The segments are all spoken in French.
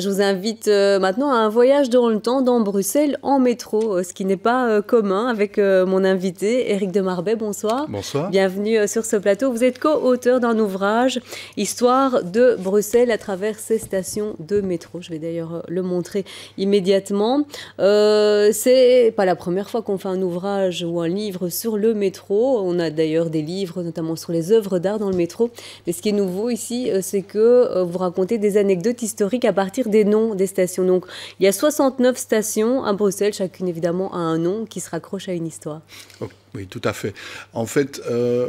Je vous invite euh, maintenant à un voyage dans le temps dans Bruxelles en métro, euh, ce qui n'est pas euh, commun avec mon invité Éric de Marbet. Bonsoir. Bonsoir. Bienvenue sur ce plateau. Vous êtes co-auteur d'un ouvrage Histoire de Bruxelles à travers ses stations de métro. Je vais d'ailleurs le montrer immédiatement. Euh, c'est pas la première fois qu'on fait un ouvrage ou un livre sur le métro. On a d'ailleurs des livres notamment sur les œuvres d'art dans le métro. Mais ce qui est nouveau ici, c'est que vous racontez des anecdotes historiques à partir des noms des stations. Donc il y a 69 stations à Bruxelles, chacune évidemment a un nom qui se raccroche à une histoire. Oh, oui, tout à fait. En fait, euh,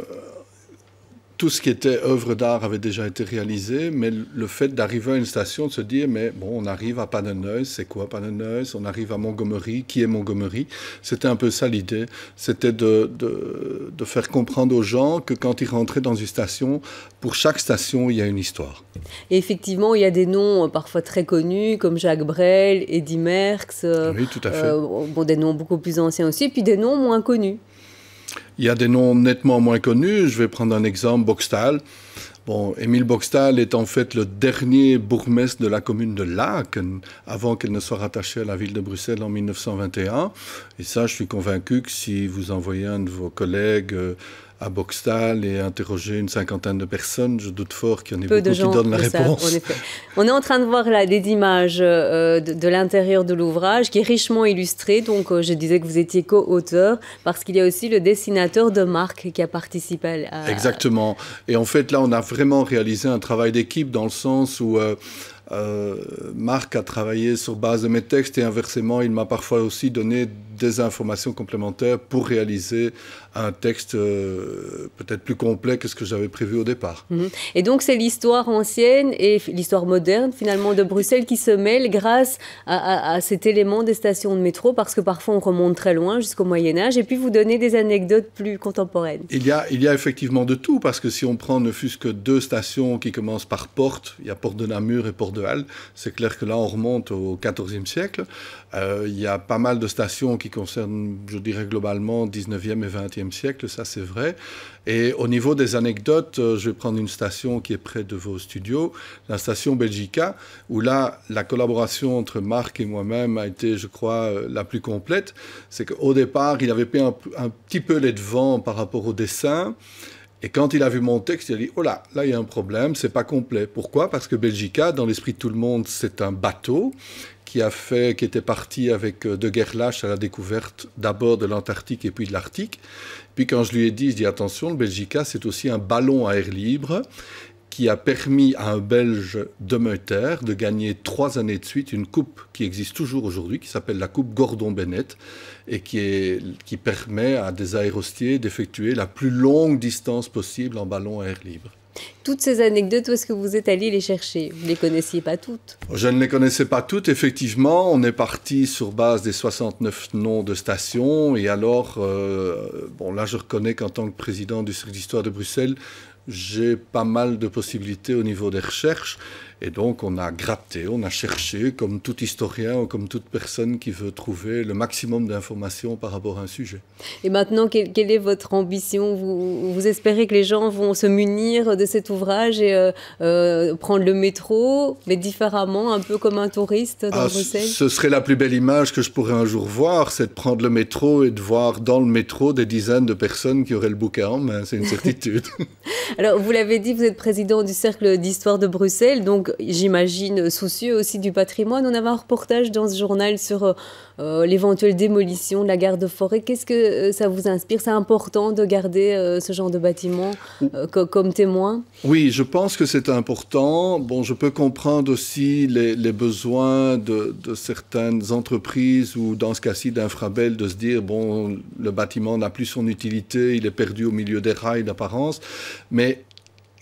tout ce qui était œuvre d'art avait déjà été réalisé, mais le fait d'arriver à une station, de se dire, mais bon, on arrive à Pannonneuse, c'est quoi Pannonneuse On arrive à Montgomery, qui est Montgomery C'était un peu ça l'idée. C'était de, faire comprendre aux gens que quand ils rentraient dans une station, pour chaque station, il y a une histoire. Et effectivement, il y a des noms euh, parfois très connus, comme Jacques Brel, Eddy Merckx. Euh, oui, tout à fait. Euh, bon, des noms beaucoup plus anciens aussi, puis des noms moins connus. Il y a des noms nettement moins connus. Je vais prendre un exemple, Boxtal. Bon, Émile Boxtal est en fait le dernier bourgmestre de la commune de Laken avant qu'elle ne soit rattachée à la ville de Bruxelles en 1921. Et ça, je suis convaincu que si vous envoyez un de vos collègues euh, à Boxtal et interroger une cinquantaine de personnes, je doute fort qu'il y en ait Peu beaucoup de gens qui donnent la réponse. on est en train de voir là des images euh, de, l'intérieur de l'ouvrage qui est richement illustré. Donc, euh, je disais que vous étiez co-auteur parce qu'il y a aussi le dessinateur de marque qui a participé à. Exactement. Et en fait, là, on on a vraiment réalisé un travail d'équipe dans le sens où euh, euh, Marc a travaillé sur base de mes textes et inversement, il m'a parfois aussi donné des informations complémentaires pour réaliser un texte euh, peut-être plus complet que ce que j'avais prévu au départ. Mhm. Et donc c'est l'histoire ancienne et l'histoire moderne finalement de Bruxelles qui se mêlent grâce à, cet élément des stations de métro parce que parfois on remonte très loin jusqu'au Moyen Âge et puis vous donnez des anecdotes plus contemporaines. Il y a, il y a effectivement de tout parce que si on prend ne fût-ce que deux stations qui commencent par Porte, il y a Porte de Namur et Porte de Halle, c'est clair que là on remonte au XIVe siècle. Euh, il y a pas mal de stations qui concerne, je dirais globalement, 19e et 20e siècle, ça c'est vrai. Et au niveau des anecdotes, euh, je vais prendre une station qui est près de vos studios, la station Belgica, où là, la collaboration entre Marc et moi-même a été, je crois, euh, la plus complète. C'est qu'au départ, il avait pris un, petit peu les devants par rapport au dessin. Et quand il a vu mon texte, il a dit Oh là, là il y a un problème, c'est pas complet. Pourquoi Parce que Belgica, dans l'esprit de tout le monde, c'est un bateau qui a fait, qui était parti avec euh, De Guerlache à la découverte d'abord de l'Antarctique et puis de l'Arctique. Puis quand je lui ai dit, je dis attention, le Belgica, c'est aussi un ballon à air libre qui a permis à un Belge de Meuter de gagner trois années de suite une coupe qui existe toujours aujourd'hui, qui s'appelle la Coupe Gordon-Bennett, et qui, qui permet à des aérostiers d'effectuer la plus longue distance possible en ballon à air libre. Toutes ces anecdotes, où est-ce que vous êtes allé les chercher Vous ne les connaissiez pas toutes Je ne les connaissais pas toutes, effectivement. On est parti sur base des 69 noms de stations. Et alors, euh, bon, là, je reconnais qu'en tant que président du Cirque d'Histoire de Bruxelles, j'ai pas mal de possibilités au niveau des recherches. Et donc, on a gratté, on a cherché, comme tout historien ou comme toute personne qui veut trouver le maximum d'informations par rapport à un sujet. Et maintenant, quelle, est votre ambition vous, espérez que les gens vont se munir de cet ouvrage et euh, euh, prendre le métro, mais différemment, un peu comme un touriste dans ah, Bruxelles Ce serait la plus belle image que je pourrais un jour voir, c'est de prendre le métro et de voir dans le métro des dizaines de personnes qui auraient le bouquin en main, c'est une certitude. Alors, vous l'avez dit, vous êtes président du Cercle d'Histoire de Bruxelles, donc j'imagine soucieux aussi du patrimoine. On avait un reportage dans ce journal sur euh, euh, l'éventuelle démolition de la gare de forêt. Qu'est-ce que euh, ça vous inspire C'est important de garder euh, ce genre de bâtiment comme témoin Oui, je pense que c'est important. Bon, je peux comprendre aussi les, besoins de, certaines entreprises ou dans ce cas-ci d'Infrabel de se dire, bon, le bâtiment n'a plus son utilité, il est perdu au milieu des rails d'apparence. Mais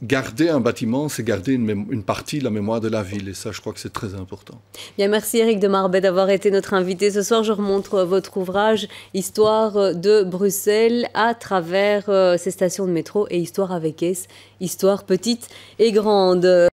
garder un bâtiment, c'est garder une, partie de la mémoire de la ville. Et ça, je crois que c'est très important. Bien, merci Eric de Marbet d'avoir été notre invité ce soir. Je remontre euh, votre ouvrage Histoire euh, de Bruxelles à travers euh, ses stations de métro et Histoire avec S, Histoire petite et grande.